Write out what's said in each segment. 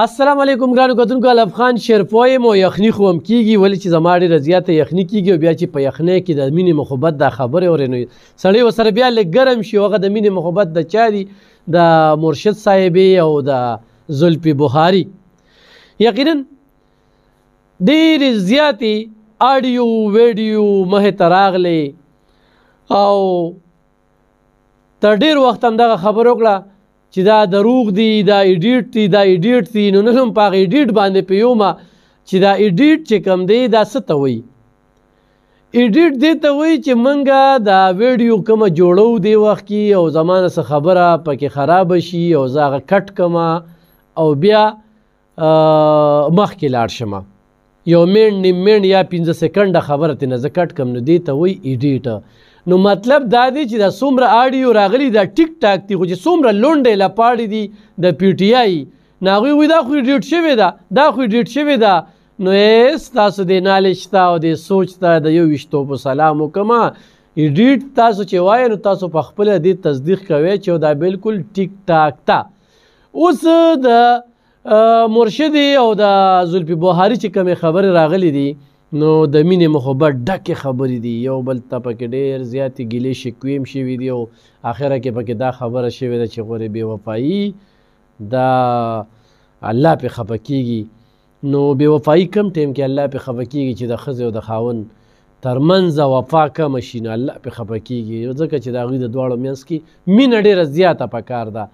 السلام علیکم ګرانو کتونکو الف خان شیرپوی مو یخنی خوم کیږي ولې چې زما ډیره زیاته یخنی کیږي او بیا چې په یخنۍ کې د مینې محبت دا خبره اورینوي سړی ورسره بیا لږ ګرم شي هغه د مینې محبت د چا دی د مرشد صاحبې او د زلفي بخاري یقینا ډیرې زیاتې آډیو ویډیو مه ته راغلې او تر ډیر وخت هم دغه خبره وکړه چې دا دروغ دی دا ایډیټ دی دا ایډیټ دی نو نن هم په ایډیټ باندې پیوما چې دا ایډیټ چې کم دی دا ستوي ایډیټ دی ته وای چې منګه دا ویډیو کوم جوړو دی وخت کې او زمانه څخه خبره پکې خراب شي او زاغه کټ کما او بیا مخ کې لاړ شمه یو منډ نیم منډ یا 15 سکند خبره تنه زکټ کم نه دی ته وای ایډیټ نو مطلب دا دی چې دا څومره آډیو راغلی دا ټیک ټاک دی خو چې څومره لونډې لپاړې دي د پی ټی آی نو هغوی وایي دا خو ډیټ شوې ده دا خو ډیټ شوې ده نو ستاسو د نالج ته او د سوچ ته د یو ویشتو په سلام وکما ایډیټ تاسو چې وایي نو تاسو په خپل دې تصدیق کوئ چې دا بالکل ټیک ټاک تا اوس د مرشد او د زلفی بوهاری چې کومې خبرې راغلي دي نو د مینې مخوبه ډکې خبرې دي یو بل ته پکې ډېر زیاتې ګیلې شکوې هم شوي دي او آخره کې پکې دا خبره شوې ده چې غورې بې وفایي دا الله پې خفه کیږي نو بې وفایي کم ټایم کې الله پې خفه کیږي چې د ښځې او د خاون ترمنځ وفا کمه شي نو الله پې خفه کیږي ځکه چې د هغوی د دواړو منځ کې مینه ډېره زیاته پکار ده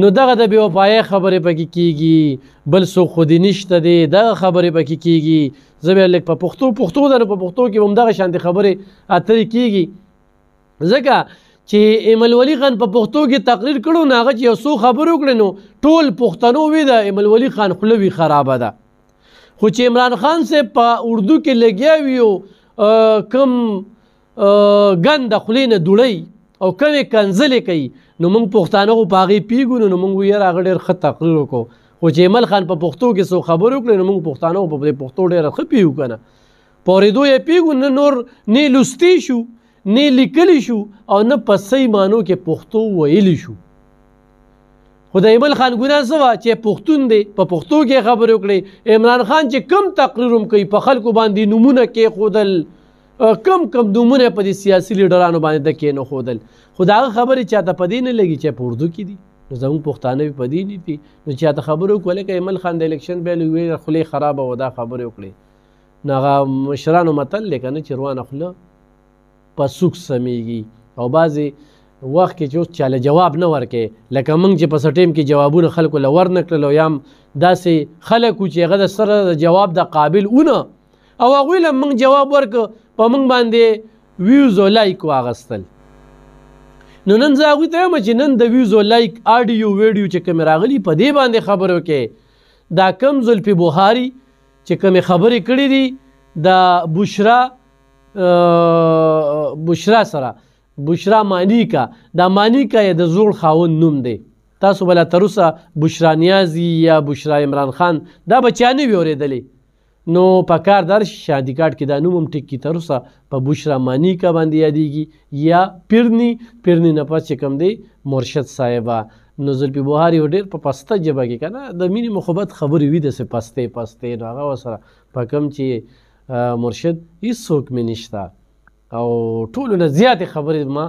نو دغه د بې وفایۍ خبرې پکې کیږي بل څوک خو دې نشته دی دغه خبرې پکې کیږي زبې لیک په پښتو پښتو ده په پښتو کې هم دغه شانتي خبره اترې کیږي ځکه چې ایمل ولی خان په پښتو کې تقریر کړو ناغه چې یو څو خبرو کړنو ټول پښتنو وی دا ایمل ولی خان خلوی خرابه ده خو چې عمران خان سه په اردو کې لګیا ویو کم غند خلینه دوړی او کمې کنزلې کوي نو موږ پښتانه غو باغې پیګو نو موږ یې راغړې خط تقریر وکړو خو چې مل خان په پښتو کې سو خبر وکړي نو موږ پښتانه په پښتو ډېر ښه پیو کنه پورېدو یې پیګو نه نور نه لستی شو نه لیکلی شو او نه په صحیح مانو کې پښتو ویلی شو خدای ایمل خان ګناه سوا چې پښتون دی په پښتو کې خبر وکړي عمران خان چې کم تقریروم کوي په خلکو باندې نمونه کې خودل کم کم نمونه په سیاسي لیډرانو باندې د کې نه خودل خدای خبره چاته پدې نه لګي چې په اردو کې دي نو زموږ پښتانه په دې نه دي نو چې تاسو خبرو کوله کې ایمل خان د الیکشن بیل وی خلې خراب و دا خبرې وکړي نو هغه مشرانو متل لیکنه چې روان خپل په سوک سميږي او بعضي وخت کې چې چاله جواب نه ورکې لکه موږ چې په سټیم کې جوابونه خلکو لور نکړل او یم داسې خلکو چې هغه د سره د جواب د قابل ونه او هغه لم موږ جواب ورک په موږ باندې ویوز او لایک واغستل نو نن زه هغوی ته یم چې نن د ویوزو لایک آډیو ویډیو چې کومې راغلي په دې باندې خبرو کې دا کم زلفې بخاري چې کومې خبرې کړې دي د بشرا بشرا سره بشرا مانیکا دا مانیکا یې د زوړ خاون نوم دی تاسو بلا تروسه بشرا نیازی یا بشرا عمران خان دا بچیانه وی اورېدلې نو په کار در شادي کارت کې دا نوم هم ټکي تر اوسه په بشرا مانی کا باندې یادېږي یا پیرنی پیرنی نه پات چې کوم دی مرشد صاحبه نو زلفي بوهاري ډېر په پسته جبه کې کنه د مینې مخبت خبرې وي داسې پسته پسته نو هغه ورسره په کوم چې مرشد هیڅوک مې نشته او ټولو نه زیاتې خبرې ما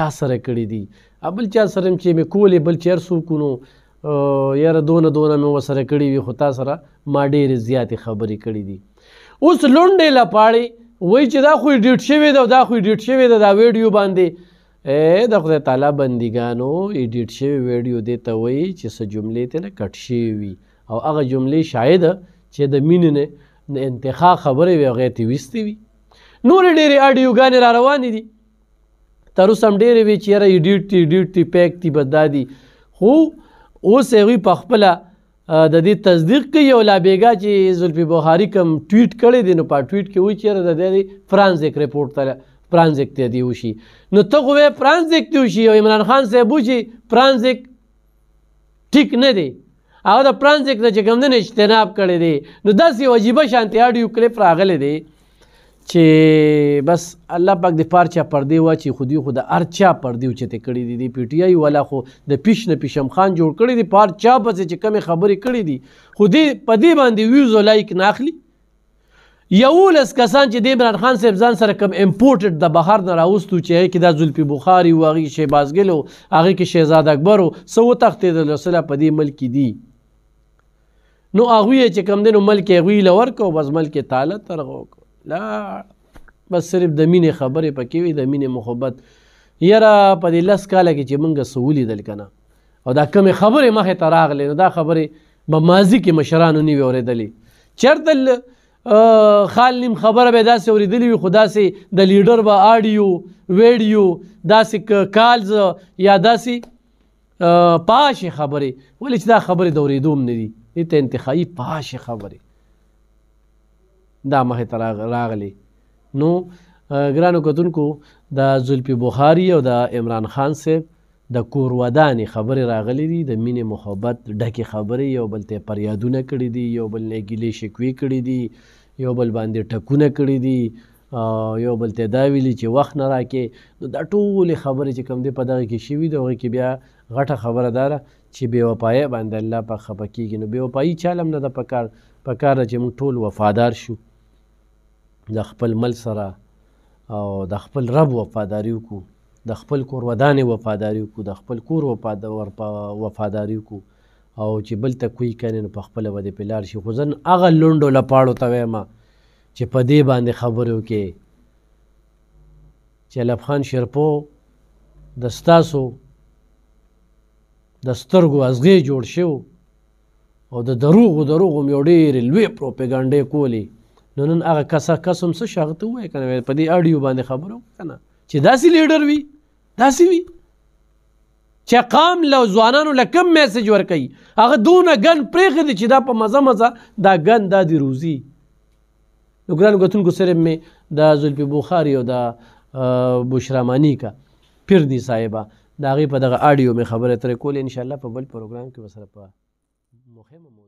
تا سره کړې دي بل چا سره چې مې کولې بل چیر څوک نو یاره دونه دونه مې وسره کړي وي خو تا سره ما ډېرې زیاتې خبرې کړي دي اوس لونډې لپاړې وایي چې دا خو ایډیټ شوی ده دا خو ایډیټ شوی ده دا ویډیو باندې اے د خدای تعالی بندګانو ایډیټ شوی ویډیو دی ته وایي چې څه جملې ترنه کټ شوي وي او هغه جملې شاید چې د مینې نه د انتخا خبرې وي هغې تې ویستې وي نورې ډېرې آډیوګانې را روانې دي تر اوسه هم ډېرې وي چې یاره ایډیټ دي ایډیټ دي پیک دي بد دي خو اوس هغوی په خپله د دې تصدیق کوي او لا بیګا چې زلفي بخاري کم ټویټ کړی دی نو په ټویټ کې وایي چېرې د دې فرانس یک رپورټ ته فرانزیک ته دی وشي نو ته خو وایې فرانزیک دی وشي او عمران خان صاحب وشي فرانزیک ټیک نه دی هغه د فرانزیک نه چې کوم نه اجتناب کړی دی نو داسې عجیبه شانتي اډیو کلیپ راغلی دی چې بس الله پاک د پارچا پردی و چې خودی خود ارچا پردی چې ته کړی دی پی ټی آی والا خو د پیش نه پیشم خان جوړ کړی دی پارچا پس چې کمی خبرې کړی دی خودی پدی باندې ویوز او لایک ناخلی یولس کسان چې د عمران خان صاحب ځان سره کوم امپورټډ د بهر نه راوستو چې هغه کې د زلفی بخاری او هغه شهبازګل او هغه کې شهزاد اکبر او سو تختې د لسله په دې ملک دي نو هغه چې کوم دینو ملک هغه لور کو بس ملک تعالی ترغو کو لا بس صرف د مینې خبرې پکې وي د مینې محبت یاره په دې لس کاله کې چې مونږ څه ولیدل که او دا کمې خبرې مخې ته راغلې نو دا خبرې به ماضي کې مشرانو نه وي اورېدلې چېرته خال نیم خبره به داسې اوریدلی وي خو داسې د لیډر به آډیو ویډیو داسې کالز یا داسې پاشې خبرې ولې چې دا خبرې د اورېدو هم نه دي دې ته انتخایي پاشې خبرې دا مخې ته راغلی نو ګرانو کتونکو د زلفي بخاري او د عمران خان صاحب د کور ودانې خبرې راغلي دي د مینې محبت ډکې خبرې یو بل ته پریادونه کړي دي یو بل نه ګیلې شکوې کړي دي یو بل باندې ټکونه کړي دي یو بل ته دا ویلي چې وخت نه راکې نو دا ټولې خبرې چې کوم دی په دغه کې شوي د هغې کې بیا غټه خبره دا ده چې بې وفایه باندې الله په خفه کېږي نو بې وفایي چا هم نه ده په کار په کار ده چې موږ ټول وفادار شو د خپل مل سره او د خپل رب وفاداری وکړو د خپل کور ودانې وفاداری وکړو د خپل کور وفاداری وکړو او چې بل ته کوی کنه په خپل باندې پلار شي خو ځن هغه لونډو لپاړو ته وایم چې په دې باندې خبرو کې چې لبخان شرپو د ستاسو د سترګو ازغې جوړ شو او د دروغو دروغو مې ډېرې لوی پروپیګانډې کولې نو نن هغه کسا کس هم څه شاغ ته ووایه که نه په دې اړیو باندې خبره وکړه که نه چې داسې لیډر وي داسې وي چې قام له ځوانانو له کم میسج ورکوي هغه دونه ګن پرېښې دي چې دا په مزه مزه دا ګن دا د روزي نو ګرانو کتونکو صرف مې د زلفي بخاري او د بشرامانی کا پیر دي صاحبه د هغې په دغه آډیو مې خبرې ترې کولې انشاءالله په بل پروګرام کې به سره په مهمه